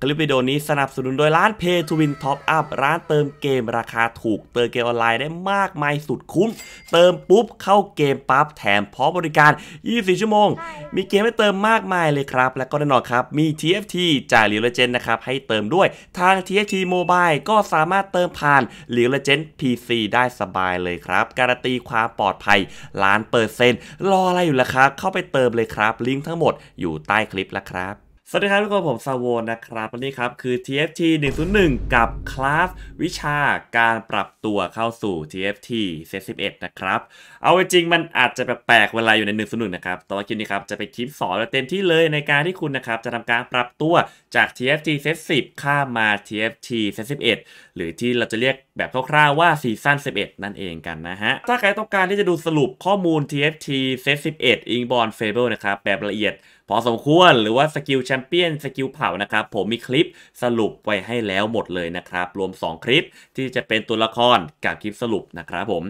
คลิปวิดีโอนี้สนับสนุนโดยร้าน Pay to Win Top Up ร้านเติมเกมราคาถูกเติมเกมออนไลน์ได้มากมายสุดคุ้ม เติมปุ๊บเข้าเกมปั๊บแถมพร้อมบริการ 24 ชั่วโมง มีเกมให้เติมมากมายเลยครับ และก็แน่นอนครับมี TFT จากหลิวเลเจนนะครับให้เติมด้วย ทาง TFT Mobile ก็สามารถเติมผ่านหลิวเลเจน PC ได้สบายเลยครับ การันตีความปลอดภัยล้านเปอร์เซ็นต์รออะไรอยู่ล่ะครับ เข้าไปเติมเลยครับลิงก์ทั้งหมดอยู่ใต้คลิปแล้วครับสวัสดีครับทุกคนผม ซาโวนะครับวันนี้ครับ คือ TFT 101 กับคลาสวิชาการปรับตัวเข้าสู่ TFT เซต11 นะครับ เอาจริงมันอาจจะแปลกๆเวลาอยู่ใน 101 นะครับ แต่ว่าคลิปนี้ครับจะเป็นคลิปสอนเต็มที่เลยในการที่คุณนะครับ จะทำการปรับตัวจาก TFT เซต10ข้ามมา TFT เซต11 หรือที่เราจะเรียกแบบคร่าวๆว่าซีซั่น 11 นั่นเองกันนะฮะ ถ้าใครต้องการที่จะดูสรุปข้อมูล TFT เซต11อิงบอลเฟเบิลนะครับแบบละเอียด พอสมควรหรือว่าสกิลแชมเปี้ยนสกิลเผานะครับ ผมมีคลิปสรุปไว้ให้แล้วหมดเลยนะครับ รวม 2 คลิปที่จะเป็นตัวละครกับคลิปสรุปนะครับผม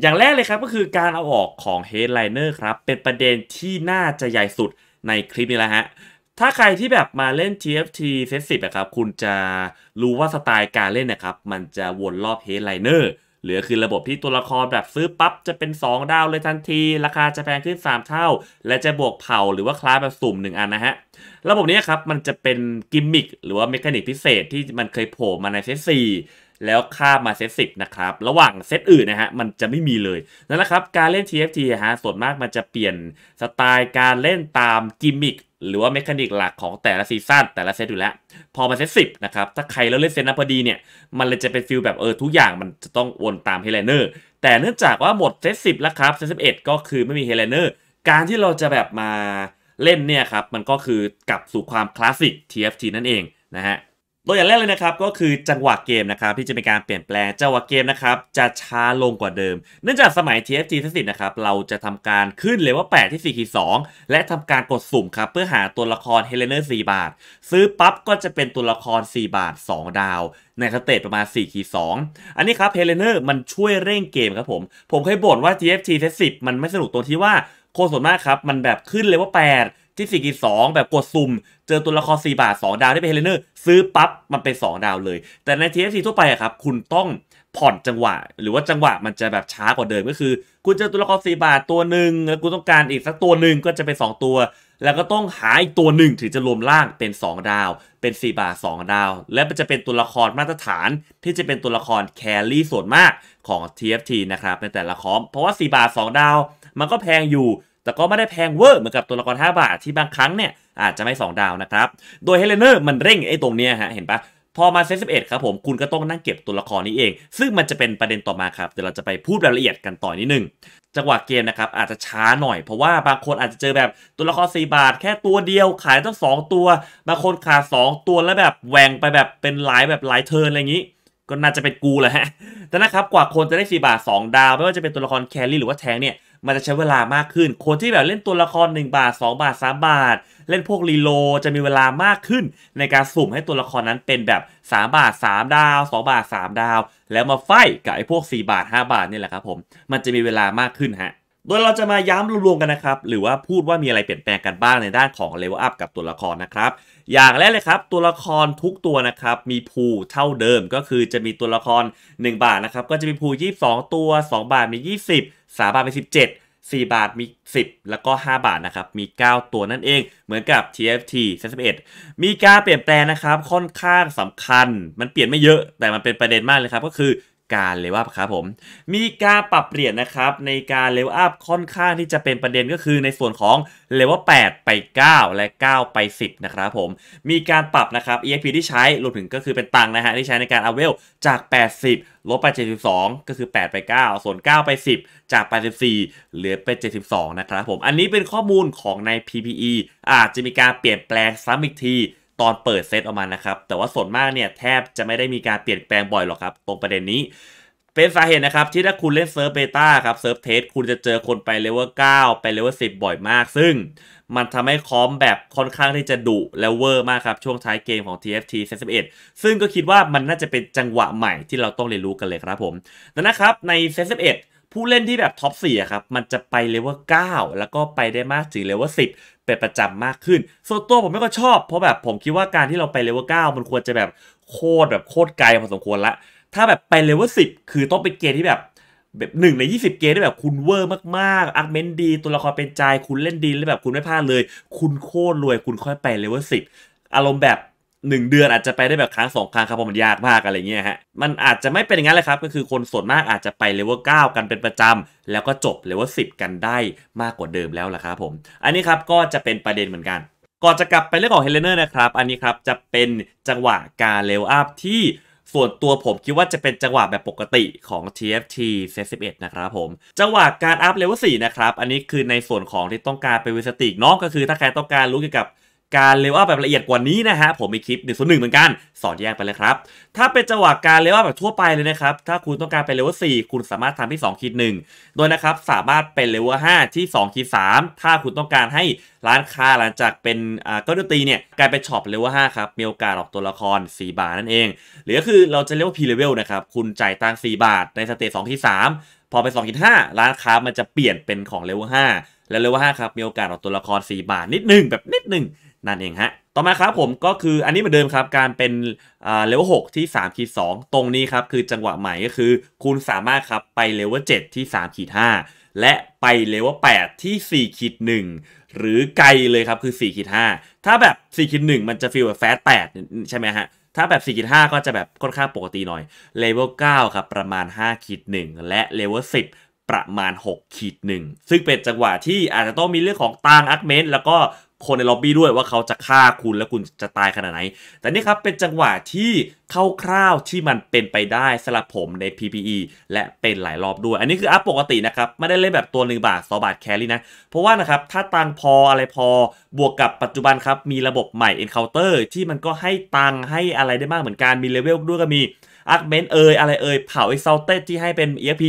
อย่างแรกเลยครับก็คือการเอาออกของเฮดไลเนอร์ครับเป็นประเด็นที่น่าจะใหญ่สุดในคลิปนี้แหละฮะถ้าใครที่แบบมาเล่น TFT เซตสิบนะครับคุณจะรู้ว่าสไตล์การเล่นนะครับมันจะวนรอบเฮดไลเนอร์หรือคือระบบที่ตัวละครแบบซื้อปั๊บจะเป็น 2 ดาวเลยทันที ราคาจะแพงขึ้น 3 เท่า และจะบวกเผาหรือว่าคลาสแบบสุ่ม1 อันนะฮะระบบนี้ครับมันจะเป็นกิมมิคหรือว่าเมคานิกพิเศษที่มันเคยโผล่มาในเซตสี่แล้วข้ามมาเซตสิบนะครับ ระหว่างเซตอื่นนะฮะมันจะไม่มีเลยนั่นแหละครับการเล่น TFT ฮะส่วนมากมันจะเปลี่ยนสไตล์การเล่นตามกิมมิคหรือว่าเมคานิกหลักของแต่ละซีซั่นแต่ละเซตอยู่แล้ว พอมาเซตสิบนะครับถ้าใครเล้เล่นเซตนั้นพอดีเนี่ย มันเลยจะเป็นฟิลแบบเออ ทุกอย่างมันจะต้องวนตามเฮเลเนอร์แต่เนื่องจากว่าหมดเซตสิบแล้วครับเซตสิบเอ็ดก็คือไม่มีเฮเลเนอร์การที่เราจะแบบมาเล่นเนี่ยครับ มันก็คือกลับสู่ความคลาสสิก TFT นั่นเองนะฮะตัวอย่างแรกเลยนะครับก็คือจังหวะเกมนะครับที่จะมีการเปลี่ยนแปลงจังหวะเกมนะครับ จะช้าลงกว่าเดิม เนื่องจากสมัย TFT ทสินะครับเราจะทำการขึ้นเลเวล8ที่4ขีด2และทำการกดสุ่มครับเพื่อหาตัวละครเฮเลเนอร์4บาท ซื้อปั๊บก็จะเป็นตัวละคร 4 บาท 2 ดาวในสเตจประมาณ4ขีด2อันนี้ครับเฮเลเนอร์มันช่วยเร่งเกมครับผม ผมเคยบ่นว่า TFT ทสิมันไม่สนุกตรงที่ว่าโคส่วนมากครับมันแบบขึ้นเลเวล8ที่สี่กีสองแบบ กดซุ่ม เจอ ตัวละครสี่บาทสองดาวได้เป็น เฮเลเนอร์ ซื้อ ปั๊บ มันเป็นสองดาวเลย แต่ใน t f c ทั่วไปอะครับ คุณต้อง ผ่อนจังหวะ หรือว่าจังหวะมันจะแบบช้า กว่า เดิม ก็คือ คุณ เจอ ตัวละครสี่บาทตัวหนึ่งแล้วคุณต้องการอีก สักตัวหนึ่งก็จะเป็นสองตัว แล้วก็ต้องหา อีก ตัวหนึ่งถึงจะรวมร่างเป็นสองดาว เป็นสี่บาทสองดาว และ มันจะเป็น ตัวละคร มาตรฐาน ที่จะเป็น ตัวละคร แคลรี่ ส่วนมากของ TFT นะครับในแต่ละคอมเพราะว่า่บาทงดาว มันก็แพงอยู่แต่ก็ไม่ได้แพงเวอร์เหมือนกับตัวละคร 5 บาทที่บางครั้งเนี่ย อาจจะไม่ 2 ดาวนะครับ โดยเฮเลเนอร์มันเร่งไอ้ตรงเนี้ยฮะเห็นปะพอมาเซตสิครับผมคุณก็ต้องนั่งเก็บตัวละครนี้เอง ซึ่งมันจะเป็นประเด็นต่อมาครับเดี๋ยวเราจะไปพูดรายละเอียดกันต่อนิดนึงจังหวะเกมนะครับอาจจะช้าหน่อย เพราะว่าบางคนอาจจะเจอแบบตัวละครสบาทแค่ตัวเดียวขายต้องสองตัว บางคนขาดสองตัวแล้วแบบแหวงไปแบบเป็นหลายแบบหลายเทิร์นอะไรอย่างนี้ ก็น่าจะเป็นกูแหละฮะแต่นะครับกว่าคนจะได้สบาทสองดาวไม่ว่าจะเป็นตัวละครแครี่หรือว่าแทงเนี่ยมันจะใช้เวลามากขึ้น คนที่แบบเล่นตัวละคร 1 บาท 2 บาท 3 บาท เล่นพวกรีโลจะมีเวลามากขึ้น ในการสุ่มให้ตัวละครนั้นเป็นแบบ 3 บาท 3 ดาว 2 บาท 3 ดาว แล้วมาไฟกับไอ้พวก 4 บาท 5 บาทนี่แหละครับผมมันจะมีเวลามากขึ้นฮะโดยเราจะมาย้ำรวมๆกันนะครับหรือว่าพูดว่ามีอะไรเปลี่ยนแปลงกันบ้างในด้านของเลเวลอัพกับตัวละครนะครับอย่างแรกเลยครับ ตัวละครทุกตัวนะครับมีภูเท่าเดิมก็คือจะมีตัวละคร 1 บาทนะครับก็จะมีภู22 ตัว 2 บาทมี 20 3 บาทมี 17 4 บาทมี 10 แล้วก็ 5 บาทนะครับมี 9 ตัวนั่นเองเหมือนกับ TFT 31มีการเปลี่ยนแปลงนะครับค่อนข้างสำคัญมันเปลี่ยนไม่เยอะแต่มันเป็นประเด็นมากเลยครับก็คือการเลว่าัครับผมมีการปรับเปลี่ยนนะครับ ในการเลเวอัพค่อนข้างที่จะเป็นประเด็นก็คือในส่วนของเลเวล8ไป 9 และ 9 ไป10 นะครับผมมีการปรับนะครับ EXP ที่ใช้รวมถึงก็คือเป็นตังนะฮะที่ใช้ในการอาเวล จาก 80ลบไป72 ก็คือ 8 ไป 9 ส่วน 9 ไป 10 จาก 84เหลือไป 72 นะครับผมอันนี้เป็นข้อมูลของใน PPE อาจจะมีการเปลี่ยนแปลงซ้ำอีกทีตอนเปิดเซตออกมานะครับ แต่ว่าส่วนมากเนี่ยแทบจะไม่ได้มีการเปลี่ยนแปลงบ่อยหรอกครับ ตรงประเด็นนี้ เป็นสาเหตุนะครับ ที่ถ้าคุณเล่นเซิร์ฟเบต้าครับ เซิร์ฟเทส คุณจะเจอคนไปเลเวล9ไปเลเวล10 บ่อยมาก ซึ่ง มันทำให้คอมแบบค่อนข้างที่จะดุแลเวอร์มากครับ ช่วงท้ายเกมของ TFT 71ซึ่งก็คิดว่ามันน่าจะเป็นจังหวะใหม่ที่เราต้องเรียนรู้กันเลยครับผมนังนะครับใน71ผู้เล่นที่แบบท็อป4ครับมันจะไปเลเวล9แล้วก็ไปได้มากถึงเลเวล10เป็นประจำมากขึ้นส่วนตัวผมไม่ก็ชอบเพราะแบบผมคิดว่าการที่เราไปเลเวลเก้ามันควรจะแบบโคตรแบบโคตรไกลพอสมควรละถ้าแบบไปเลเวลสิบคือต้องเป็นเกมที่แบบ แบบหนึ่งใน 20 เกมที่แบบคุณเวอร์มาก ๆอาร์เมนดีตัวละครเป็นใจคุณเล่นดีแล้วแบบคุณไม่พลาดเลย คุณโคตรรวย คุณค่อยไปเลเวลสิบอารมณ์แบบหนึ่งเดือนอาจจะไปได้แบบครั้งสองครั้งครับเพราะมันยากมากอะไรเงี้ยฮะมันอาจจะไม่เป็นอย่างนั้นเลยครับก็คือ คนส่วนมากอาจจะไปเลเวลเก้ากันเป็นประจำแล้วก็จบเลเวลสิบกันได้มากกว่าเดิมแล้วล่ะครับผมอันนี้ครับก็จะเป็นประเด็นเหมือนกันก่อนจะกลับไปเรื่องของเฮเลเนอร์นะครับอันนี้ครับจะเป็นจังหวะการเลเวลอัพที่ ส่วนตัวผมคิดว่าจะเป็นจังหวะแบบปกติของ TFT s 1 1นะครับผมจังหวะการอัพเลเวล4นะครับอันนี้คือในส่วนของที่ต้องการเป็นวิสติกเนาะก็คือถ้าใครต้องการรู้เกี่ยวกับการเลเวลแบบละเอียดกว่านี้นะฮะผมมีคลิปหนึ่งงหนึ่เหมือนกันสอนแยกไปเลยครับถ้าเป็นจังหวะการเลเวลแบบทั่วไปเลยนะครับถ้าคุณต้องการเป็นเลเวล่คุณสามารถทำที่2คิดหนึ่งโดยนะครับสามารถเป็นเลเวลาที่2คิดสถ้าคุณต้องการให้ร้านค้าหลังจากเป็นอ่าก็ดนตรีเนี่ยกลายเป็นช็อปเลเวลาครับมีโอกาสออกตัวละคร 4 บาทนั่นเองหรือก็คือเราจะเรียกว่าพีเลเวลนะครับคุณจ่ายตังค์่บาทในสเตจสอิดสามพอเป็นงคิดห้าร้านค้ามันจะเปลี่ยนเป็นของเลเวลาแล้วเลเวลาครับมีโอกาสออกตัวละคร 4 บาทนิดนึงแบบนิดนึงนั่นเองฮะ ต่อมาครับผมก็คืออันนี้เหมือนเดิมครับ การเป็นเลเวล6ที่3ขีด2ตรงนี้ครับคือจังหวะใหม่ก็คือ คุณสามารถครับไปเลเวล7ที่3ขีด5 และไปเลเวล8ที่4ขีด1 หรือไกลเลยครับ คือ4ขีด5 ถ้าแบบ4ขีด1 มันจะฟีลแบบแฟต8ใช่ไหมฮะ ถ้าแบบ4ขีด5ก็จะแบบค่อนข้างปกติหน่อยเลเวล9ครับประมาณ5ขีด1และเลเวล10 ประมาณ6ขีด1ซึ่งเป็นจังหวะที่อาจจะต้องมีเรื่องของตางอักเมนแล้วก็คนในล็อบบี้ด้วยว่าเขาจะฆ่าคุณและคุณจะตายขนาดไหน แต่นี่ครับเป็นจังหวะที่คร่าวๆที่มันเป็นไปได้สำหรับผมใน PPE และเป็นหลายรอบด้วย อันนี้คืออัพปกตินะครับ ไม่ได้เล่นแบบตัวหนึ่งบาทอบาทแครี่นะ เพราะว่านะครับ ถ้าตังพออะไรพอบวกกับปัจจุบันครับ มีระบบใหม่ Encounter ที่มันก็ให้ตังให้อะไรได้มากเหมือนกันมีเลเวลด้วยก็มีอาร์เมนเอยอะไรเอยเผาเอ็กซ์เซลเตที่ให้เป็น EFP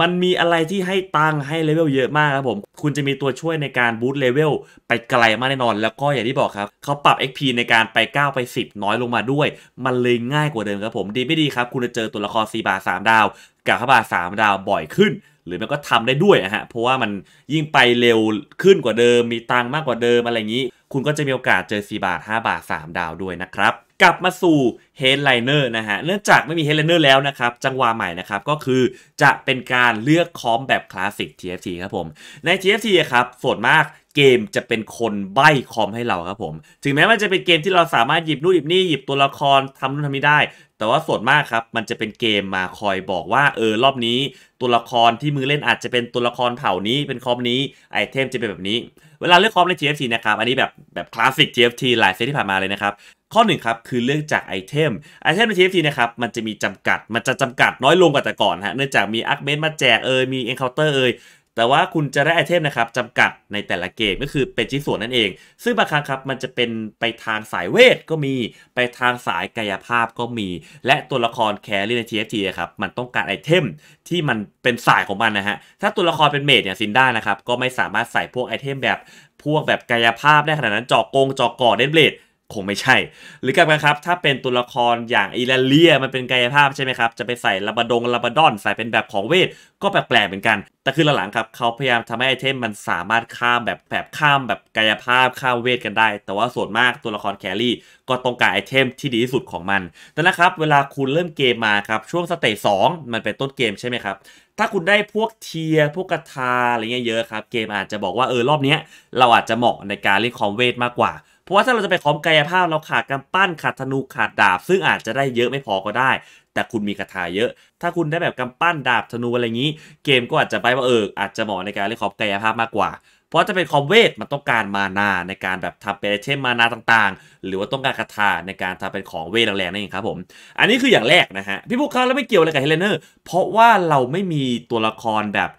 มันมีอะไรที่ให้ตังให้เลเวลเยอะมากครับผม คุณจะมีตัวช่วยในการบูตเลเวลไปไกลมากแน่นอน แล้วก็อย่างที่บอกครับ เขาปรับ XP ในการไป 9 ไป 10 น้อยลงมาด้วย มันเลยง่ายกว่าเดิมครับผม ดีไม่ดีครับ คุณจะเจอตัวละคร 4 บาท3ดาว กับ 5 บาท 3 ดาวบ่อยขึ้น หรือมันก็ทำได้ด้วยนะฮะเพราะว่ามันยิ่งไปเร็วขึ้นกว่าเดิม มีตังมากกว่าเดิมอะไรอย่างนี้ คุณก็จะมีโอกาสเจอ4บาท5บาท3ดาวด้วยนะครับกลับมาสู่ headliner นะฮะ เนื่องจากไม่มี headliner แล้วนะครับ จังหวะใหม่นะครับก็คือจะเป็นการเลือกคอมแบบคลาสสิก TFT ครับผม ใน TFT ครับส่วนมากเกมจะเป็นคนใบ้คอมให้เราครับผม ถึงแม้มันจะเป็นเกมที่เราสามารถหยิบนู่นหยิบนี่หยิบตัวละครทำนู่นทำนี่ได้ แต่ว่าส่วนมากครับมันจะเป็นเกมมาคอยบอกว่าเออรอบนี้ตัวละครที่มือเล่นอาจจะเป็นตัวละครเผ่านี้เป็นคอมนี้ไอเทมจะเป็นแบบนี้ เวลาเลือกคอมใน TFT นะครับอันนี้แบบแบบคลาสสิก TFT หลายเซตที่ผ่านมาเลยนะครับข้อ1ครับคือเลือกจากไอเทมไอเทมใน TFT นะครับมันจะมีจำกัดมันจะจำกัดน้อยลงกว่าแต่ก่อนฮะเนื่องจากมีอาร์คเมนต์มาแจกเอยมีเอ็นเคาน์เตอร์เอยแต่ว่าคุณจะได้ไอเทมนะครับจำกัดในแต่ละเกม ก็คือเป็นชิ้นส่วนนั่นเอง ซึ่งบางครั้งครับมันจะเป็นไปทางสายเวทก็มีไปทางสายกายภาพก็มี และตัวละครแครี่ใน TFT ครับมันต้องการไอเทมที่มันเป็นสายของมันนะฮะถ้าตัวละครเป็นเมดอย่างซินด้านะครับก็ไม่สามารถใส่พวกไอเทมแบบพวกแบบกายภาพได้ขนาดนั้น จอกงจอกก่อเดนเบลดคงไม่ใช่ หรือกับกันครับ ถ้าเป็นตัวละครอย่างอิลเลีย มันเป็นกายภาพใช่ไหมครับจะไปใส่ระบดงระบดอนใส่เป็นแบบของเวทก็แปลกๆเหมือนกัน แต่คือหลังๆครับเขาพยายามทำให้ไอเทมมันสามารถข้ามแบบแบบข้ามแบบกายภาพข้ามเวทกันได้ แต่ว่าส่วนมากตัวละครแครี่ ก็ต้องการไอเทมที่ดีที่สุดของมัน แต่นะครับเวลาคุณเริ่มเกมมาครับช่วงสเตจสองมันเป็นต้นเกมใช่ไหมครับถ้าคุณได้พวกเทียพวกกระทาอะไรเงี้ยเยอะครับเกมอาจจะบอกว่าเออรอบนี้เราอาจจะเหมาะในการเล่นคอมเวทมากกว่าราะว่าถ้าเราจะไปขอมกายภาพเราขาดกำปั้นขาดธนูขาดดาบ ซึ่งอาจจะได้เยอะไม่พอก็ได้ แต่คุณมีคาถาเยอะ ถ้าคุณได้แบบกำปั้นดาบธนูอะไรอย่างนี้ เกม ก็อาจจะไปว่าเอออาจจะเหมาะในการเล่นขอมกายภาพมากกว่า เพราะจะเป็นคอมเวทมันต้องการมานาในการแบบทำเป็นเช่นมานาต่างๆ หรือว่าต้องการคาถาในการทำเป็นของเวทแรงๆนั่นเองครับ ผม อันนี้คืออย่างแรกนะฮะพี่พวกเขาแล้วไม่เกี่ยวอะไรกับเฮเลเนอร์เพราะว่าเราไม่มีตัวละครแบบ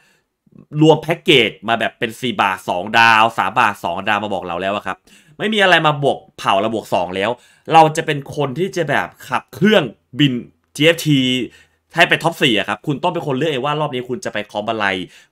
รวมแพ็กเกจมาแบบเป็น 4 บาท2ดาว 3 บาท2ดาวมาบอกเราแล้วครับไม่มีอะไรมาบวกเผาระบวก 2 แล้ว เราจะเป็นคนที่จะแบบขับเครื่องบิน GFT ให้ไปท็อปสี่ครับ คุณต้องเป็นคนเลือกเองว่ารอบนี้คุณจะไปคอมอะไร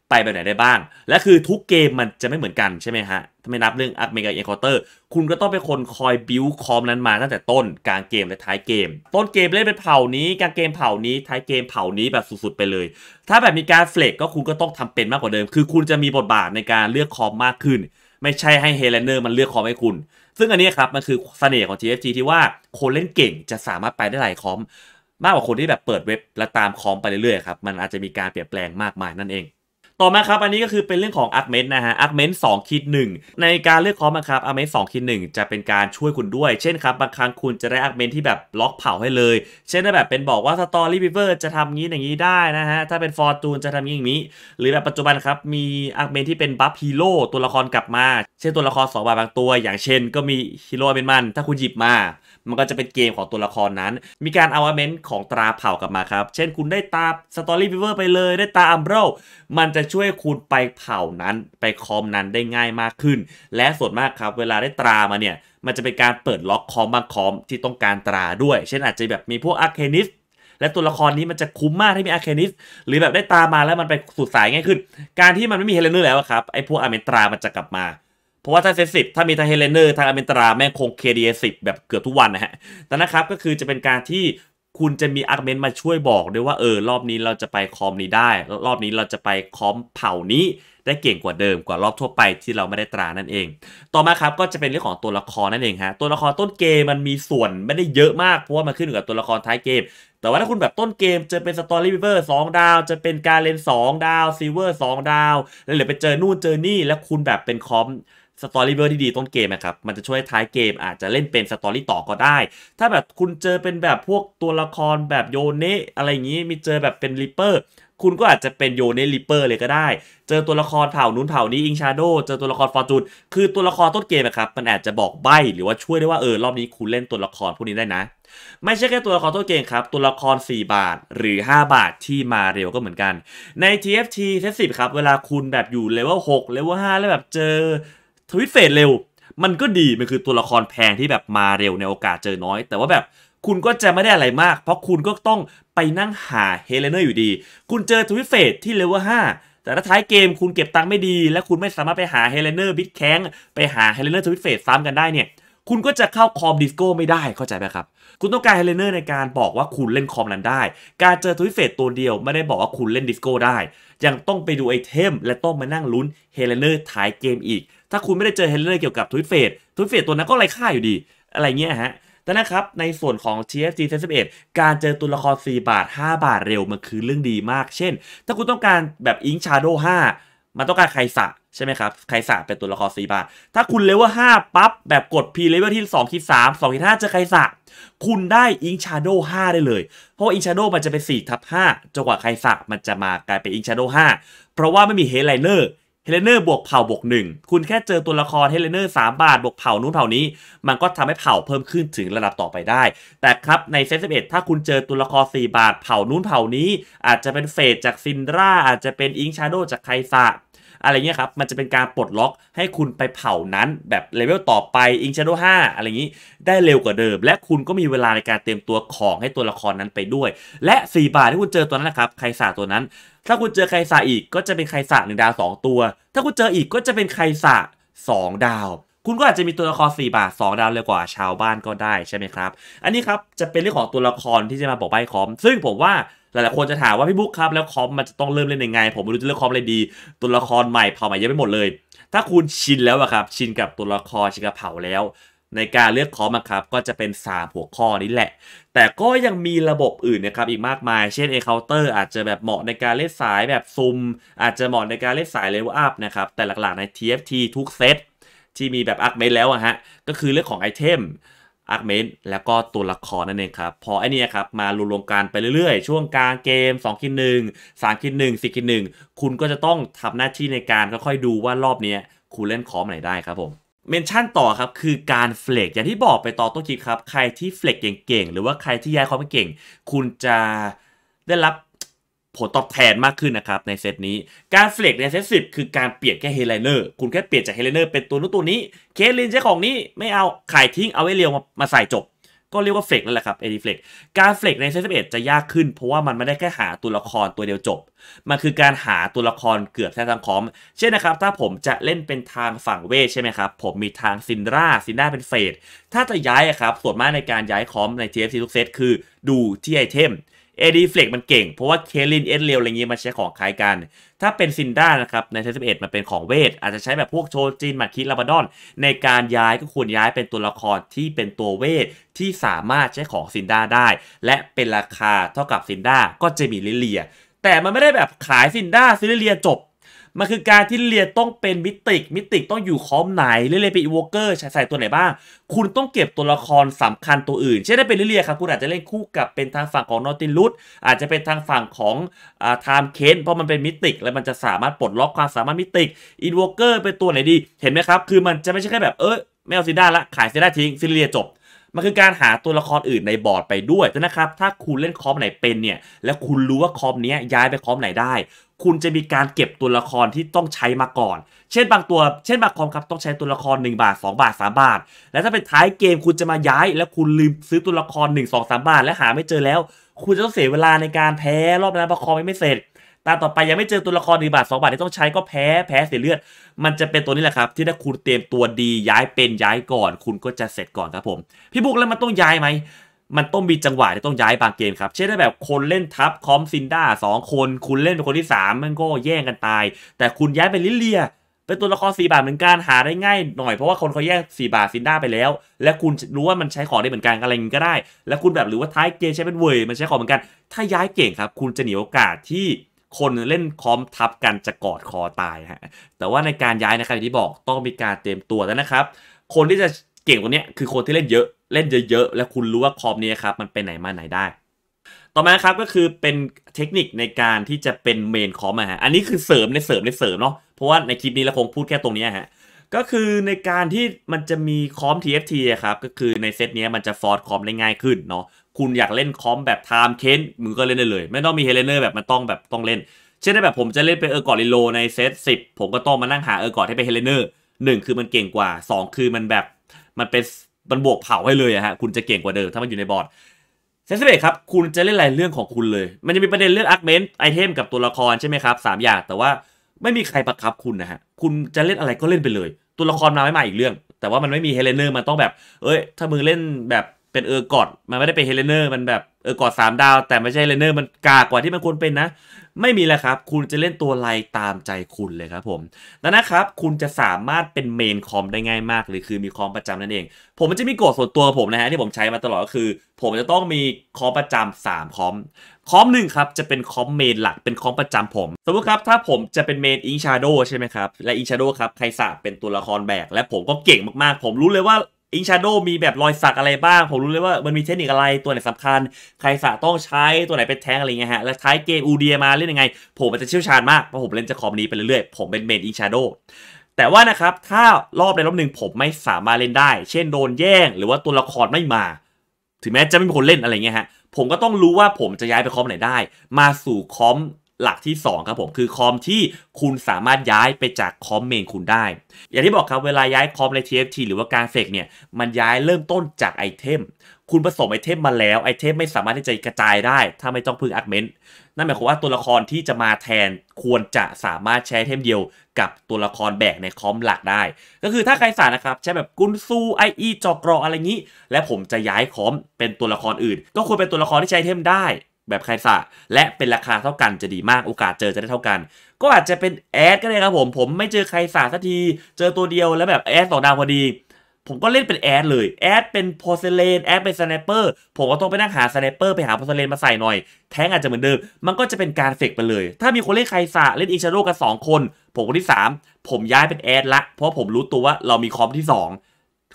ไปแบบไหนได้บ้าง และคือทุกเกมมันจะไม่เหมือนกันใช่ไหมฮะถ้าไม่นับเรื่อง อัพเมกาเอ็นคอร์เตอร์คุณก็ต้องเป็นคนคอยบิวคอมนั้นมา ตั้งแต่ต้นกลางเกม และท้ายเกม ต้นเกมเล่นเป็นเผ่านี้กลางเกมเผ่านี้ท้ายเกมเผ่านี้แบบสุดๆไปเลย ถ้าแบบมีการเฟลกก็คุณก็ต้องทำเป็นมากกว่าเดิม คือคุณจะมีบทบาทในการเลือกคอมมากขึ้นไม่ใช่ให้เฮเลนเนอร์มันเลือกคอมให้คุณ ซึ่งอันนี้ครับ มันคือเสน่ห์ของ TFG ที่ว่าคนเล่นเก่งจะสามารถไปได้หลายคอมมากกว่าคนที่แบบเปิดเว็บและตามคอมไปเรื่อยๆครับ มันอาจจะมีการเปลี่ยนแปลงมากมายนั่นเองต่อมาครับอันนี้ก็คือเป็นเรื่องของอัคเมนนะฮะอัคเมนสองคิดหนึ่งในการเลือกคอมครับอัคเมนสองคิดหนึ่งจะเป็นการช่วยคุณด้วย เช่นครับบางครั้งคุณจะได้อัคเมนที่แบบล็อกเผาให้เลย เช่นแบบเป็นบอกว่าสตอรี่บิเวอร์จะทำงี้อย่างนี้ได้นะฮะ ถ้าเป็นฟอร์ตูนจะทำงี้อย่างนี้ หรือแบบปัจจุบันครับ มีอัคเมนที่เป็นบัฟฮีโร่ตัวละครกลับมา เช่นตัวละครสองบาทบางตัวอย่างเช่น ก็มีฮีโร่เป็นมันถ้าคุณหยิบมามันก็จะเป็นเกมของตัวละครนั้น มีการเอาเมนต์ของตราเผ่ากลับมาครับ เช่นคุณได้ตาสตอรี่วิเวอร์ไปเลยได้ตาอัมเบลมันจะช่วยคุณไปเผ่านั้นไปคอมนั้นได้ง่ายมากขึ้น และส่วนมากครับเวลาได้ตรามาเนี่ย มันจะเป็นการเปิดล็อกคอมบางคอมที่ต้องการตราด้วย เช่นอาจจะแบบมีพวกอาร์เคนิสและตัวละครนี้มันจะคุ้มมากที่มีอาร์เคนิสหรือแบบได้ตามาแล้วมันไปสุดสายง่ายขึ้น การที่มันไม่มีเฮเลนเนอร์แล้วครับไอ้พวกอาร์เมนตรามันจะกลับมาเพราะว่าถ้าเซตสิบถ้ามีทางเฮเลเนอร์ ทางอเมนตราแม่งคงเคดีสิบแบบเกือบทุกวันนะฮะแต่นะครับก็คือจะเป็นการที่คุณจะมีอาร์เมนมาช่วยบอกด้วยว่าเออรอบนี้เราจะไปคอมนี้ได้ รอบนี้เราจะไปคอมเผ่านี้ ได้เก่งกว่าเดิมกว่ารอบทั่วไปที่เราไม่ได้ตรานั่นเอง ต่อมาครับก็จะเป็นเรื่องของตัวละครนั่นเองฮะตัวละครต้นเกมมันมีส่วนไม่ได้เยอะมากเพราะว่ามันขึ้นอยู่กับตัวละครท้ายเกมแต่ว่าถ้าคุณแบบต้นเกมจะเป็นสตอรี่วิเวอร์สดาว จะเป็นการเลนสองดาวซีเวอร์สองดาวแล้วเห๋ือไปเจอนู่นเจอนี่แล้วคุณแบบเป็นคอมสตอรี่เบอร์ที่ดีต้นเกมนะครับ มันจะช่วยท้ายเกมอาจจะเล่นเป็นสตอรี่ต่อก็ได้ ถ้าแบบคุณเจอเป็นแบบพวกตัวละครแบบโยเนะอะไรอย่างนี้ มีเจอแบบเป็นริปเปอร์ คุณก็อาจจะเป็นโยเนลิเปอร์เลยก็ได้ เจอตัวละครเผ่านู้นเผ่านี้อิงชาโด เจอตัวละครฟอร์จูน คือตัวละครต้นเกมนะครับ มันอาจจะบอกใบ้หรือว่าช่วยได้ว่าเออรอบนี้คุณเล่นตัวละครพวกนี้ได้นะ ไม่ใช่แค่ตัวละครต้นเกมครับ ตัวละคร 4 บาทหรือ 5 บาทที่มาเร็วก็เหมือนกัน ใน TFT เซตสิครับ เวลาคุณแบบอยู่เลเวล6เลเวล5แล้วแบบเจอทวิตเฟดเร็วมันก็ดี มันคือตัวละครแพงที่แบบมาเร็วในโอกาสเจอน้อย แต่ว่าแบบคุณก็จะไม่ได้อะไรมาก เพราะคุณก็ต้องไปนั่งหาเฮเลเนอร์อยู่ดี คุณเจอทวิตเฟดที่เลเวลห้าแต่ถ้าท้ายเกมคุณเก็บตังค์ไม่ดี และคุณไม่สามารถไปหาเฮเลเนอร์บิดแข้งไปหาเฮเลเนอร์ทวิตเฟดซ้ำกันได้เนี่ย คุณก็จะเข้าคอมดิสโก้ไม่ได้เข้าใจไหมครับ คุณต้องการเฮเลเนอร์ในการบอกว่าคุณเล่นคอมนั้นได้ การเจอทวิตเฟดตัวเดียวไม่ได้บอกว่าคุณเล่นดิสโก้ได้ ยังต้องไปดูไอเทมและต้องมานั่งลุ้นเฮเลเนอร์ท้ายเกมอีกถ้าคุณไม่ได้เจอเฮเลอร์เกี่ยวกับทวิตเฟด ทวิตเฟดตัวนั้นก็ไร้ค่าอยู่ดี อะไรเงี้ยฮะ แต่นะครับ ในส่วนของ TFG 11การเจอตัวละคร 4 บาท 5 บาทเร็วมันคือเรื่องดีมาก เช่น ถ้าคุณต้องการแบบอิงชาร์โด5มันต้องการใครสะใช่ไหมครับใครสะเป็นตัวละคร 4 บาท ถ้าคุณเลเวล 5 ปั๊บ แบบกด P เลเวลที่2คิด3 2คิด5เจอใครสะคุณได้อิงชาร์โด5ได้เลย เพราะอิงชาร์โดมันจะเป็น4ทับ5จนกว่าใคสะมันจะมากลายเป็นอิงชาร์โด5เพราะว่าไม่มีเฮลไลเนอร์เลเนอร์บวกเผ่าบวกหนึ่งคุณแค่เจอตัวละครเฮเลเนอร์สามบาท บวกเผ่านู้นเผ่านี้ มันก็ทำให้เผ่าเพิ่มขึ้นถึงระดับต่อไปได้ แต่ครับในเซตสิบเอ็ดถ้าคุณเจอตัวละครสี่บาทเผ่านู้นเผ่านี้ อาจจะเป็นเฟดจากซินดราอาจจะเป็นอิงชาโดจากไคซาอะไรเงี้ยครับ มันจะเป็นการปลดล็อกให้คุณไปเผ่านั้นแบบเลเวลต่อไปอิงชาโดห้าอะไรอย่างนี้ ได้เร็วกว่าเดิม และคุณก็มีเวลาในการเตรียมตัวของให้ตัวละครนั้นไปด้วย และ 4 บาทที่คุณเจอตัวนั้นนะครับใครสาตัวนั้น ถ้าคุณเจอใครสาอีกก็จะเป็นใครสาหนึ่งดาว 2 ตัว ถ้าคุณเจออีกก็จะเป็นใครสา2ดาว คุณก็อาจจะมีตัวละคร4บาท 2 ดาวเลยกว่าชาวบ้านก็ได้ใช่ไหมครับอันนี้ครับจะเป็นเรื่องของตัวละครที่จะมาบอกใบคอมซึ่งผมว่าหลายๆคนจะถามว่าพี่บุ๊คครับ แล้วคอมมันจะต้องเริ่มเล่นยังไง ผมไม่รู้จะเลือกคอมอะไรดีตัวละครใหม่เผ่าใหม่เยอะไปหมดเลย ถ้าคุณชินแล้วอะครับชินกับตัวละครชินกับเผ่าแล้ว ในการเลือกคอมครับก็จะเป็น 3 หัวข้อนี้แหละ แต่ก็ยังมีระบบอื่นนะครับอีกมากมาย เช่นเ n c o u n t e r อาจจะแบบเหมาะในการเล่นสายแบบซุมอาจจะเหมาะในการเล่นสายเลเวลอัพนะครับแต่หลัก ๆ ใน TFT ทุกเซตที่มีแบบอัพเมทแล้วอะฮะก็คือเรื่องของไอเทมอาร์เมนแล้วก็ตัวละครนั่นเองครับพอไอเนี้ยครับมารวมรวมกันไปเรื่อยๆ ช่วงกลางเกม2คิดหนึ่งสามคิดหนึ่งสี่คิดหนึ่งคุณก็จะต้องทำหน้าที่ในการค่อยๆดูว่ารอบเนี้ยคุณเล่นคอมไหนได้ครับผมเมนชั่นต่อครับคือการเฟลกอย่างที่บอกไปต่อต้นคลิปครับ ใครที่เฟลกเก่งๆ หรือว่าใครที่ย้ายคมไมเก่ง คุณจะได้รับผลตอบแทนมากขึ้นนะครับในเซตนี้การเฟล็กในเซตสิคือการเปลี่ยนแค่เฮลไลเนอร์คุณแค่เปลี่ยนจากเฮลไลเนอร์เป็นตัวนู้นตัวนี้เคสลินใช้ของนี้ไม่เอาขายทิ้งเอาไว้เรียวมามาใส่จบ ก็เรียกว่าเฟล็กนั่นแหละครับเอดีเฟล็กการเฟล็กในเซตสิจะยากขึ้นเพราะว่ามันไม่ได้แค่หาตัวละครตัวเดียวจบ มันคือการหาตัวละครเกือบแท้ทั้งคอมเช่นนะครับถ้าผมจะเล่นเป็นทางฝั่งเวใช่ไหมครับผมมีทางซินดราซินดราเป็นเฟดถ้าจะย้ายครับส่วนมากในการย้ายคอมใน TFC ทุกเซตคือดูที่ไอเทมเอดีเฟลกมันเก่ง เพราะว่าเคลินเอสเลวอะไรเงี้ยมันใช้ของคล้ายกัน ถ้าเป็นซินด้านะครับในเซสิบเอ็ดมันเป็นของเวท อาจจะใช้แบบพวกโชจินมาคิลาบาดอน ในการย้ายก็ควรย้ายเป็นตัวละครที่เป็นตัวเวท ที่สามารถใช้ของซินด้าได้ และเป็นราคาเท่ากับซินด้าก็จะมีลิเลีย แต่มันไม่ได้แบบขายซินด้าซิลิเลียจบมันคือการที่เลียต้องเป็นมิติกมิติกต้องอยู่คอมไหนเลียเป็นอีวอเกอร์ใส่ตัวไหนบ้างคุณต้องเก็บตัวละครสำคัญตัวอื่นเช่นถ้าเป็นเลียครับคุณอาจจะเล่นคู่กับเป็นทางฝั่งของนอตินลุตอาจจะเป็นทางฝั่งของไทม์เคนเพราะมันเป็นมิติกแล้วมันจะสามารถปลดล็อกความสามารถมิติกอีวอเกอร์เป็นตัวไหนดีเห็นไหมครับคือมันจะไม่ใช่แค่แบบเออไม่เอาซิด้าละขายซิด้าทิ้งซิเรียจบมันคือการหาตัวละครอื่นในบอร์ดไปด้วยนะครับถ้าคุณเล่นคอมไหนเป็นเนี่ยแล้วคุณรู้ว่าคอมนี้ย้ายไปคอมไหนได้คุณจะมีการเก็บตัวละครที่ต้องใช้มาก่อน เช่นบางตัว เช่นบางคอมครับต้องใช้ตัวละคร 1 บาท 2 บาท 3 บาท แล้วถ้าเป็นท้ายเกมคุณจะมาย้ายแล้วคุณลืมซื้อตัวละคร1 2 3 บาทและหาไม่เจอแล้ว คุณจะต้องเสียเวลาในการแพ้รอบนั้นประคอมไม่เสร็จ ตาต่อไปยังไม่เจอตัวละครหนึ่งบาท2 บาทที่ต้องใช้ก็แพ้แพ้เสียเลือด มันจะเป็นตัวนี้แหละครับ ที่ถ้าคุณเตรียมตัวดีย้ายเป็นย้ายก่อน คุณก็จะเสร็จก่อนครับผม พี่บุ๊กแล้วมันต้องย้ายไหมมันต้องมีจังหวะที่ต้องย้ายบางเกมครับเช่นถ้าแบบคนเล่นทับคอมซินด้าสองคนคุณเล่นเป็นคนที่สามมันก็แย่งกันตาย แต่คุณย้ายไปลิเลียเป็นตัวละครสี่บาทเหมือนกันหาได้ง่ายหน่อยเพราะว่าคนเขาแยกสี่บาทซินด้าไปแล้วและคุณรู้ว่ามันใช้ของได้เหมือนกันอะไรองี้ก็ได้ และคุณแบบหรือว่าท้ายเกมใช้เป็นเวยมันใช้ของเหมือนกัน ถ้าย้ายเก่งครับ คุณจะหนีโอกาสที่คนเล่นคอมทับกันจะกอดคอตายฮะแต่ว่าในการย้ายนะครับอย่างที่บอกต้องมีการเตรียมตัวแล้วนะครับ คนที่จะเก่งตนนี้คือคนที่เล่นเยอะเล่นเยอะ ๆ และคุณรู้ว่าคอมนี้ครับมันไปไหนมาไหนได้ ต่อมาครับก็คือเป็นเทคนิคในการที่จะเป็นเมนคอมอะฮะอันนี้คือเสริมในเสริมในเสริมเนาะเพราะว่าในคลิปนี้เราคงพูดแค่ตรงนี้ฮะก็คือในการที่มันจะมีคอม TFT ครับก็คือในเซตนี้มันจะฟอร์ดคอมได้ง่ายขึ้นเนาะคุณอยากเล่นคอมแบบไทม์เคนมึงก็เล่นได้เลย ไม่ต้องมีเฮเลนเนอร์แบบมันต้องแบบต้องเล่นเช่นแบบผมจะเล่นเป็นเออร์กอ์ลิโลในเซต10ผมก็ต้องมานั่งหาเออร์กอ์ให้เป็นเฮเลนเนอร์หนึ่งคือมันเก่งกว่า 2 คือมันแบบมันเป็นมันบวกเผาให้เลยอะฮะ คุณจะเก่งกว่าเดิมถ้ามันอยู่ในบอร์ด เซนเซเบครับ คุณจะเล่นรายเรื่องของคุณเลย มันจะมีประเด็นเรื่องอาร์เมนต์ไอเทมกับตัวละครใช่ไหมครับสามอย่าง แต่ว่าไม่มีใครประคับคุณนะฮะ คุณจะเล่นอะไรก็เล่นไปเลย ตัวละครมาไม่มาอีกเรื่อง แต่ว่ามันไม่มีเฮเลนเนอร์ มันต้องแบบ เอ้ย ถ้ามึงเล่นแบบเป็นเออร์กอด มันไม่ได้เป็นเฮเลเนอร์มันแบบเออร์กอดสามดาวแต่ไม่ใช่เฮเลเนอร์มันกากกว่าที่มันควรเป็นนะ ไม่มีแล้วครับ คุณจะเล่นตัวอะไรตามใจคุณเลยครับผมนั่นนะครับ คุณจะสามารถเป็นเมนคอมได้ง่ายมากเลยคือมีคอมประจำนั่นเอง ผมจะมีกฎส่วนตัวผมนะฮะที่ผมใช้มาตลอดก็คือ ผมจะต้องมีคอม ประจำ 3คอมคอมหนึ่งครับจะเป็นคอมเมนหลักเป็นคอมประจำผมสมมติครับถ้าผมจะเป็นเมนอิงชาโดใช่ไหมครับและอิงชาโดครับใครสาเป็นตัวละครแบกและผมก็เก่งมากๆ ผมรู้เลยว่าอิงชาโดมีแบบรอยสักอะไรบ้าง ผมรู้เลยว่ามันมีเทคนิคอะไรตัวไหนสำคัญ ใครสะต้องใช้ตัวไหนเป็นแท้งอะไรเงี้ยฮะแล้วท้ายเกมอูเดียมาเล่นยังไงผมมันจะเชี่ยวชาญมากเพราะผมเล่นจะขอบนี้ไปเรื่อยๆ ผมเป็นเมนอิงชาโดแต่ว่านะครับ ถ้ารอบในรอบหนึ่งผมไม่สามารถเล่นได้ เช่นโดนแย่ง หรือว่าตัวละครไม่มา ถึงแม้จะไม่มีคนเล่นอะไรเงี้ยฮะผมก็ต้องรู้ว่าผมจะย้ายไปคอมไหนได้ มาสู่คอมหลักที่ 2ครับผมคือคอมที่คุณสามารถย้ายไปจากคอมเมนคุณได้ อย่างที่บอกครับเวลาย้ายคอมใน TFT หรือว่าการเฟกเนี่ยมันย้ายเริ่มต้นจากไอเทมคุณผสมไอเทมมาแล้วไอเทมไม่สามารถที่จะกระจายได้ ถ้าไม่ต้องพึ่งอัรเมนนั่นหมายความว่าตัวละครที่จะมาแทนควรจะสามารถแชร์เทมเดียวกับตัวละครแบกในคอมหลักได้ ก็คือถ้าใครสารนะครับใช้แบบกุนซูไออีจอกรออะไรงี้ และผมจะย้ายคอมเป็นตัวละครอื่นก็ควรเป็นตัวละครที่ใช้เทมได้แบบไคซาและเป็นราคาเท่ากันจะดีมากโอกาสเจอจะได้เท่ากัน ก็อาจจะเป็นแอดก็ได้ครับผมผมไม่เจอไคซาสักที เจอตัวเดียวแล้วแบบแอดสองดาวพอดี ผมก็เล่นเป็นแอดเลยแอดเป็นโพเซเลนแอดเป็นสไนเปอร์ผมก็ต้องไปนั่งหาสไนเปอร์ไปหาโพเซเลนมาใส่หน่อย แท้งอาจจะเหมือนเดิมมันก็จะเป็นการเฟกไปเลย ถ้ามีคนเล่นไคซาเล่นอิชาโร่กัน2คนผมคนที่ 3 ผมย้ายเป็นแอดละเพราะผมรู้ตัวว่าเรามีคอมที่ 2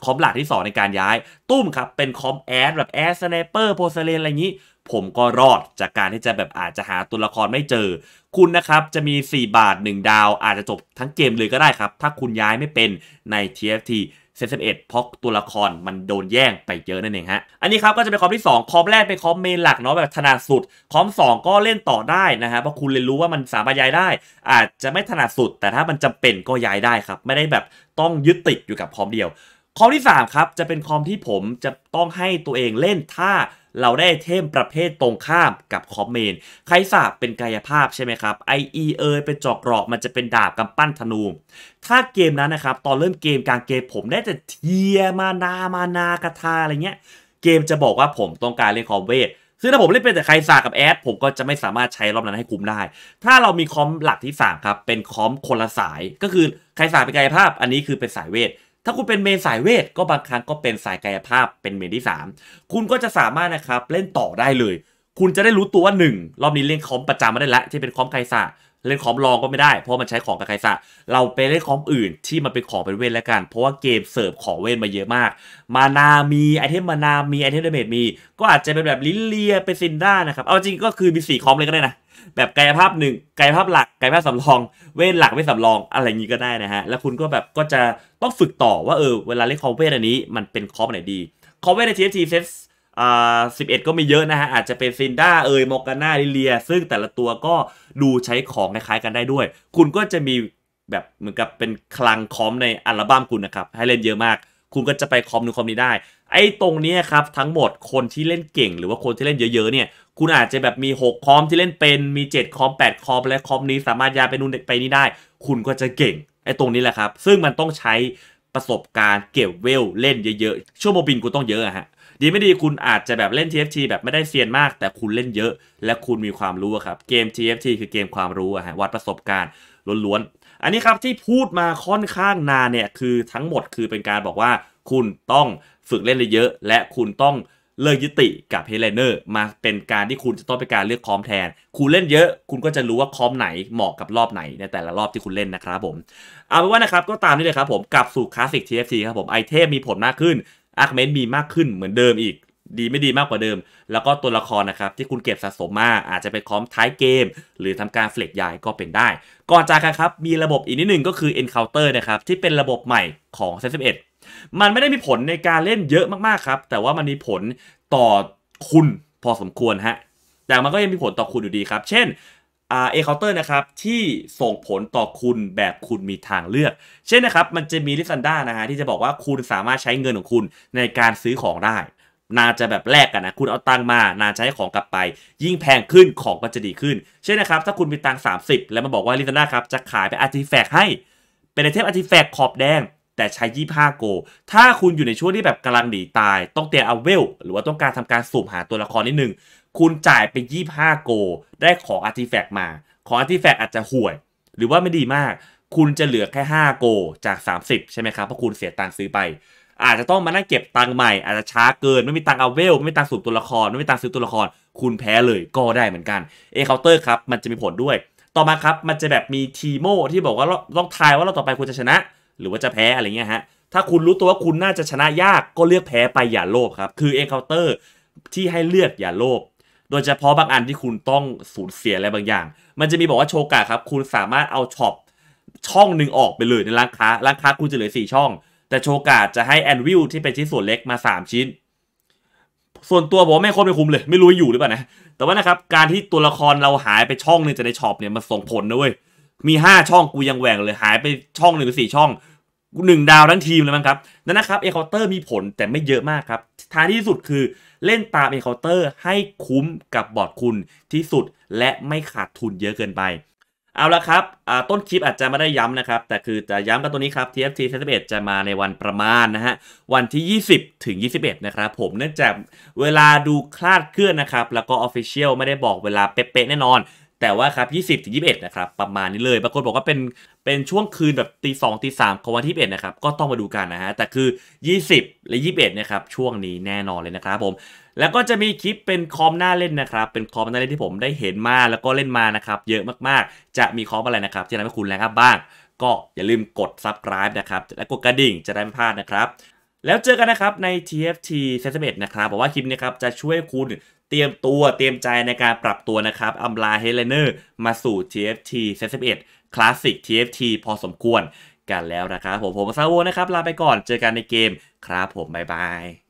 คอมหลักที่ 2 ในการย้าย ตุ้มครับ เป็นคอมแอดแบบแอดสไนเปอร์โพสเลนอะไรงนี้ ผมก็รอดจากการที่จะแบบอาจจะหาตัวละครไม่เจอ คุณนะครับ จะมี 4 บาท 1 ดาว อาจจะจบทั้งเกมเลยก็ได้ครับ ถ้าคุณย้ายไม่เป็นใน TFT เซนเอ็ดเพราะตัวละครมันโดนแย่งไปเยอะนั่นเองฮะ อันนี้ครับก็จะเป็นคอมที่2คอมแรกเป็นคอมเมนหลักเนาะแบบถนัดสุดคอม 2 ก็เล่นต่อได้นะฮะเพราะคุณเรียนรู้ว่ามันสามารถย้ายได้ อาจจะไม่ถนัดสุด แต่ถ้ามันจำเป็นก็ย้ายได้ครับไม่ได้แบบต้องยึดติดอยู่กับคอมเดียวคอมที่3ครับจะเป็นคอมที่ผมจะต้องให้ตัวเองเล่นถ้าเราได้เทมประเภทตรงข้ามกับคอมเมนไคสาบเป็นกายภาพใช่ไหมครับไอเอเอเป็นจอกเกราะมันจะเป็นดาบกำปั้นธนูถ้าเกมนั้นนะครับตอนเริ่มเกมกลางเกมผมได้แต่เทียมานามานากทาอะไรเงี้ย เกมจะบอกว่าผมต้องการเล่นคอมเวท ซึ่งถ้าผมเล่นเป็นแต่ไคสากับแอดผมก็จะไม่สามารถใช้รอบนั้นให้คุ้มได้ ถ้าเรามีคอมหลักที่3ครับเป็นคอมคนละสาย ก็คือไคสาเป็นกายภาพ อันนี้คือเป็นสายเวทถ้าคุณเป็นเมนสายเวทก็บางครั้งก็เป็นสายกายภาพเป็นเมนที่ 3 คุณก็จะสามารถนะครับเล่นต่อได้เลย คุณจะได้รู้ตัวว่า 1 รอบนี้เล่นคอมประจำมาได้แล้วที่เป็นคอมไกซสะเล่นคอมรองก็ไม่ได้เพราะมันใช้ของกับไคซ่เราไปเล่นคอมอื่นที่มันเป็นของเป็นเวทแล้วกัน เพราะว่าเกมเสิร์ฟของเวทมาเยอะมาก มานามีไอเทมมานามีไอเทมเดเมจมี ก็อาจจะเป็นแบบลิเลีย เป็นซินด้านะครับเอาจริงก็คือมีสี่คอมเลยก็ได้นะแบบกายภาพหนึ่งกายภาพหลักกายภาพสำรองเวทหลักเวทสำรองอะไรงนี้ก็ได้นะฮะแล้วคุณก็แบบก็จะต้องฝึกต่อว่าเออเวลาเล่นคอมเวทอันนี้มันเป็นคอมไหนดีคอมเวทในทีเอทีเซตอ่าสิก็มีเยอะนะฮะอาจจะเป็นซินด้าเอยมอกาน่าลิเลียซึ่งแต่ละตัวก็ดูใช้ของคล้ายๆกันได้ด้วย คุณก็จะมีแบบเหมือนกับเป็นคลังคอมในอัลบั้มคุณนะครับให้เล่นเยอะมาก คุณก็จะไปคอมนูคอมนี้ได้ ไอ้ตรงนี้ครับทั้งหมดคนที่เล่นเก่ง หรือว่าคนที่เล่นเยอะๆเนี่ยคุณอาจจะแบบมี 6คอมที่เล่นเป็นมี7คอม8คอมและคอมนี้ สามารถย้ายไปนู่นไปนี่ได้ คุณก็จะเก่งไอ้ตรงนี้แหละครับซึ่งมันต้องใช้ประสบการณ์เก็บเวลเล่นเยอะๆชั่วโมงบินกูต้องเยอะอะฮะดีไม่ดีคุณอาจจะแบบเล่น TFT แบบไม่ได้เซียนมาก แต่คุณเล่นเยอะ และคุณมีความรู้ครับเกม TFT คือเกมความรู้อะฮะวัดประสบการณ์ล้วนๆอันนี้ครับที่พูดมาค่อนข้างนานเนี่ยคือทั้งหมดคือเป็นการบอกว่า คุณต้องฝึกเล่นเยอะและคุณต้องเลิกยุติกับเฮเลเนอร์มาเป็นการที่คุณจะต้องไปการเลือกคอมแทน คุณเล่นเยอะคุณก็จะรู้ว่าคอมไหนเหมาะกับรอบไหนในแต่ละรอบที่คุณเล่นนะครับผมเอาเป็นว่านะครับก็ตามนี้เลยครับ ผมกับสู่คลาสสิก TFT ครับผมไอเทมมีผลมากขึ้นอาร์คเมนมีมากขึ้นเหมือนเดิมอีก ดีไม่ดีมากกว่าเดิม แล้วก็ตัวละครนะครับ ที่คุณเก็บสะสมมาอาจจะไปคอมท้ายเกม หรือทำการเฟล็กย้ายก็เป็นได้ ก่อนจากกันครับ มีระบบอีกนิดหนึ่งก็คือ Encounter นะครับที่เป็นระบบใหม่ของเซส11มันไม่ได้มีผลในการเล่นเยอะมากๆครับ แต่ว่ามันมีผลต่อคุณพอสมควรฮะแต่มันก็ยังมีผลต่อคุณอยู่ดีครับ เช่น RA counter นะครับที่ส่งผลต่อคุณแบบคุณมีทางเลือก เช่นนะครับมันจะมีลิซันด้านะฮะที่จะบอกว่าคุณสามารถใช้เงินของคุณในการซื้อของได้ นาจะแบบแลกกันนะคุณเอาตังมา นาจะให้ของกลับไป ยิ่งแพงขึ้นของก็จะดีขึ้นเช่นนะครับถ้าคุณมีตัง30 แล้วมาบอกว่าลิซานดาครับจะขายไปอาร์ติแฟกต์ให้ เป็นไอเทมอาร์ติแฟกต์ขอบแดง แต่ใช้ยี่ห้าโก ถ้าคุณอยู่ในช่วงที่แบบกำลังหนีตาย ต้องเตะอเวล หรือว่าต้องการทำการสุ่มหาตัวละครนิดนึงคุณจ่ายไป25โก ได้ของอาร์ติแฟกต์มา ของอาร์ติแฟกต์อาจจะห่วย หรือว่าไม่ดีมาก คุณจะเหลือแค่ 5 โก จาก 30 ใช่ไหมครับเพราะคุณเสียตังค์ซื้อไป อาจจะต้องมานั่งเก็บตังค์ใหม่ อาจจะช้าเกิน ไม่มีตังค์เอาเวล ไม่มีตังค์สูบตัวละคร ไม่มีตังค์ซื้อตัวละคร คุณแพ้เลยก็ได้เหมือนกันเอเคาน์เตอร์ครับมันจะมีผลด้วย ต่อมาครับมันจะแบบมีทีโมที่บอกว่าต้องทายว่าเราต่อไปคุณจะชนะ หรือว่าจะแพ้อะไรเงี้ยฮะถ้าคุณรู้ตัวว่าคุณน่าจะชนะยากก็เลือกแพ้ไปอย่าโลภครับคือเอเคาน์เตอร์ที่ให้เลือกอย่าโลภโดยเฉพาะบางอันที่คุณต้องสูญเสียอะไรบางอย่าง มันจะมีบอกว่าโชกะครับคุณสามารถเอาช็อปช่องหนึ่งออกไปเลยในร้านค้าร้านค้าคุณจะเหลือ4ช่องแต่โชกะจะให้แอนวิลที่เป็นชิ้นส่วนเล็กมา3ชิ้นส่วนตัวบอกไม่คยไปคุมเลย ไม่รู้อยู่หรือเปล่านะแต่ว่านะครับการที่ตัวละครเราหายไปช่องหนึ่งจะในช็อปเนี่ยมันส่งผลนะเว้ยมี5ช่องกูยังแหว่งเลยหายไปช่องหนึ่งหรือสี่ช่องหนึ่งดาวทั้งทีมเลยมั้งครับนั่นนะครับ เอเคาน์เตอร์มีผลแต่ไม่เยอะมากครับท้ายที่สุดคือเล่นตามเอเคาน์เตอร์ ให้คุ้มกับบอร์ดคุณที่สุดและไม่ขาดทุนเยอะเกินไป เอาละครับต้นคลิปอาจจะไม่ได้ย้ำนะครับแต่คือจะย้ำกันตัวนี้ครับ TFT 31จะมาในวันประมาณนะฮะวันที่ 20 ถึง 21 นะครับผมเนื่องจากเวลาดูคลาดเคลื่อนนะครับแล้วก็ออฟฟิเชียลไม่ได้บอกเวลาเป๊ะๆแน่นอน แต่ว่าครับ 20-21 นะครับประมาณนี้เลยปรากฏบอกว่าเป็นเป็นช่วงคืนแบบตีสองตีสามของวันที่1นะครับก็ต้องมาดูกันนะฮะ แต่คือ 20 และ 21นะครับช่วงนี้แน่นอนเลยนะครับผม แล้วก็จะมีคลิปเป็นคอมหน้าเล่นนะครับ เป็นคอมหน้าเล่นที่ผมได้เห็นมาแล้วก็เล่นมานะครับเยอะมากๆ จะมีคอมอะไรนะครับ ที่ทำให้คุณแรงรับบ้าง ก็อย่าลืมกด subscribe นะครับและกดกระดิ่งจะได้ไม่พลาดนะครับ แล้วเจอกันนะครับใน TFT s e t 1นะครับบอกว่าคลิปนี้ครับจะช่วยคุณเตรียมตัวเตรียมใจในการปรับตัวนะครับอัมลาเฮเลเนอร์มาสู่ TFT s e t 1คลาสสิก TFT พอสมควรกันแล้วนะครับ ผมผมซาโวนะครับ ลาไปก่อนเจอกันในเกมครับผม บ๊ายบาย